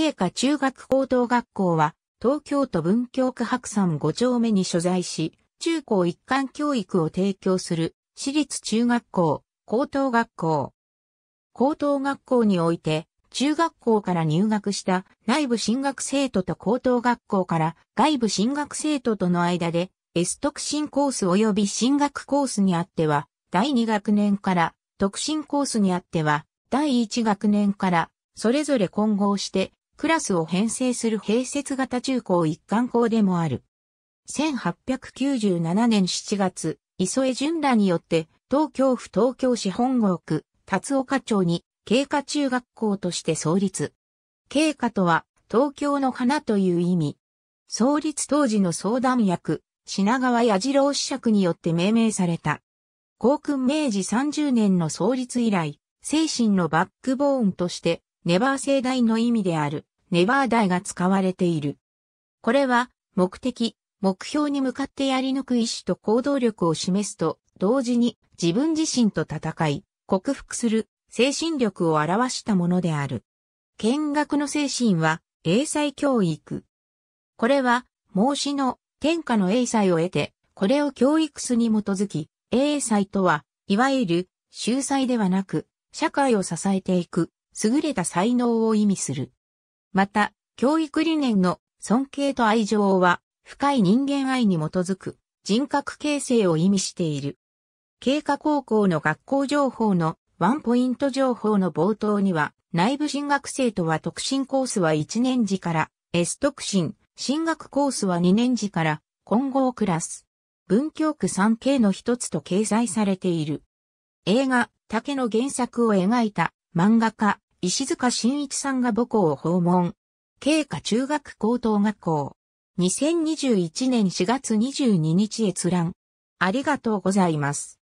経華中学高等学校は、東京都文京区白山5丁目に所在し、中高一貫教育を提供する、私立中学校、高等学校。高等学校において、中学校から入学した内部進学生徒と高等学校から外部進学生徒との間で S 特進コース及び進学コースにあっては第2学年から特進コースにあっては第1学年からそれぞれ混合してクラスを編成する併設型中高一貫校でもある。1897年7月、磯江淳らによって、東京府東京市本郷区、辰岡町に、経過中学校として創立。経過とは、東京の花という意味。創立当時の相談役、品川矢次郎子爵によって命名された。校訓明治30年の創立以来、精神のバックボーンとして、ネバー世大の意味である、ネバー大が使われている。これは、目的、目標に向かってやり抜く意志と行動力を示すと、同時に自分自身と戦い、克服する精神力を表したものである。見学の精神は、英才教育。これは、孟子の天下の英才を得て、これを教育すに基づき、英才とは、いわゆる、秀才ではなく、社会を支えていく、優れた才能を意味する。また、教育理念の尊敬と愛情は深い人間愛に基づく人格形成を意味している。経過高校の学校情報のワンポイント情報の冒頭には、内部進学生とは特進コースは1年次から、S 特進、進学コースは2年次から、混合クラス。文京区 3K の一つと掲載されている。映画、竹の原作を描いた漫画家、石塚慎一さんが母校を訪問。慶華中学高等学校。2021年4月22日閲覧。ありがとうございます。